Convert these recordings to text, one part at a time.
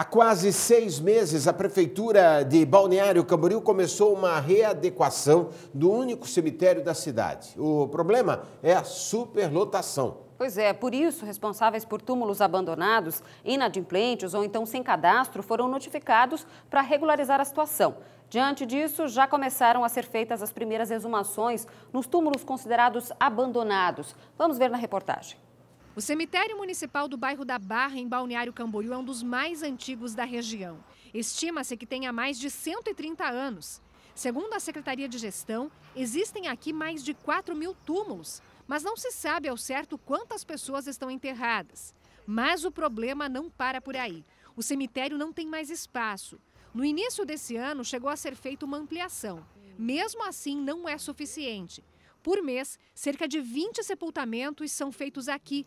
Há quase seis meses, a Prefeitura de Balneário Camboriú começou uma readequação do único cemitério da cidade. O problema é a superlotação. Pois é, por isso, responsáveis por túmulos abandonados, inadimplentes ou então sem cadastro foram notificados para regularizar a situação. Diante disso, já começaram a ser feitas as primeiras exumações nos túmulos considerados abandonados. Vamos ver na reportagem. O cemitério municipal do bairro da Barra, em Balneário Camboriú, é um dos mais antigos da região. Estima-se que tenha mais de 130 anos. Segundo a Secretaria de Gestão, existem aqui mais de 4 mil túmulos, mas não se sabe ao certo quantas pessoas estão enterradas. Mas o problema não para por aí. O cemitério não tem mais espaço. No início desse ano, chegou a ser feita uma ampliação. Mesmo assim, não é suficiente. Por mês, cerca de 20 sepultamentos são feitos aqui,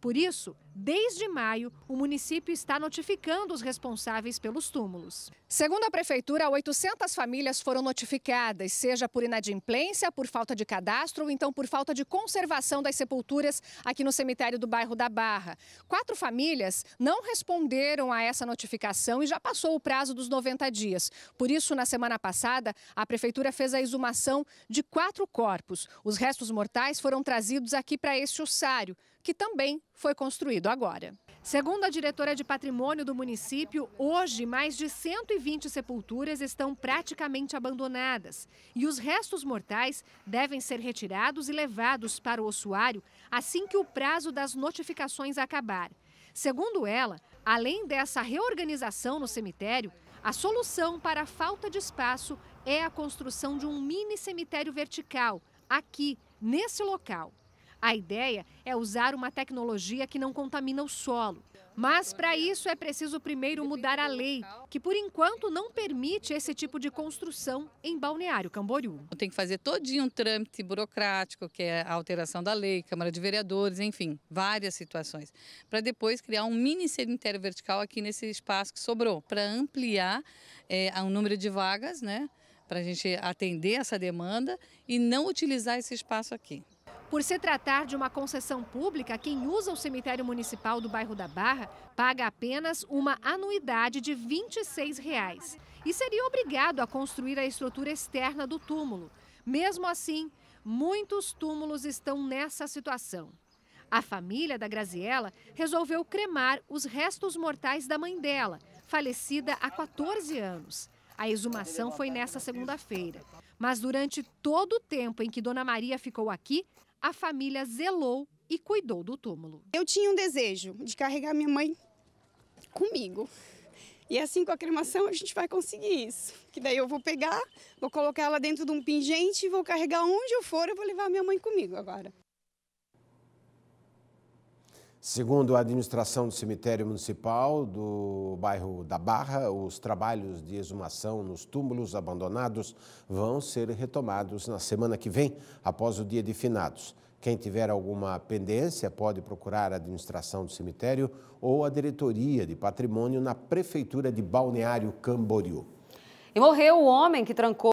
por isso, desde maio, o município está notificando os responsáveis pelos túmulos. Segundo a prefeitura, 800 famílias foram notificadas, seja por inadimplência, por falta de cadastro ou então por falta de conservação das sepulturas aqui no cemitério do bairro da Barra. Quatro famílias não responderam a essa notificação e já passou o prazo dos 90 dias. Por isso, na semana passada, a prefeitura fez a exumação de quatro corpos. Os restos mortais foram trazidos aqui para este ossário que também foi construído agora. Segundo a diretora de patrimônio do município, hoje mais de 120 sepulturas estão praticamente abandonadas e os restos mortais devem ser retirados e levados para o ossuário assim que o prazo das notificações acabar. Segundo ela, além dessa reorganização no cemitério, a solução para a falta de espaço é a construção de um mini cemitério vertical, aqui, nesse local. A ideia é usar uma tecnologia que não contamina o solo. Mas para isso é preciso primeiro mudar a lei, que por enquanto não permite esse tipo de construção em Balneário Camboriú. Tem que fazer todinho um trâmite burocrático, que é a alteração da lei, Câmara de Vereadores, enfim, várias situações, para depois criar um mini cemitério vertical aqui nesse espaço que sobrou, para ampliar é, eh, o número de vagas, né, para a gente atender essa demanda e não utilizar esse espaço aqui. Por se tratar de uma concessão pública, quem usa o cemitério municipal do bairro da Barra paga apenas uma anuidade de R$ 26,00 reais e seria obrigado a construir a estrutura externa do túmulo. Mesmo assim, muitos túmulos estão nessa situação. A família da Graziella resolveu cremar os restos mortais da mãe dela, falecida há 14 anos. A exumação foi nessa segunda-feira. Mas durante todo o tempo em que Dona Maria ficou aqui, a família zelou e cuidou do túmulo. Eu tinha um desejo de carregar minha mãe comigo. E assim com a cremação a gente vai conseguir isso. Que daí eu vou pegar, vou colocar ela dentro de um pingente e vou carregar onde eu for, eu vou levar minha mãe comigo agora. Segundo a administração do cemitério municipal do bairro da Barra, os trabalhos de exumação nos túmulos abandonados vão ser retomados na semana que vem, após o dia de finados. Quem tiver alguma pendência pode procurar a administração do cemitério ou a diretoria de patrimônio na prefeitura de Balneário Camboriú. E morreu o homem que trancou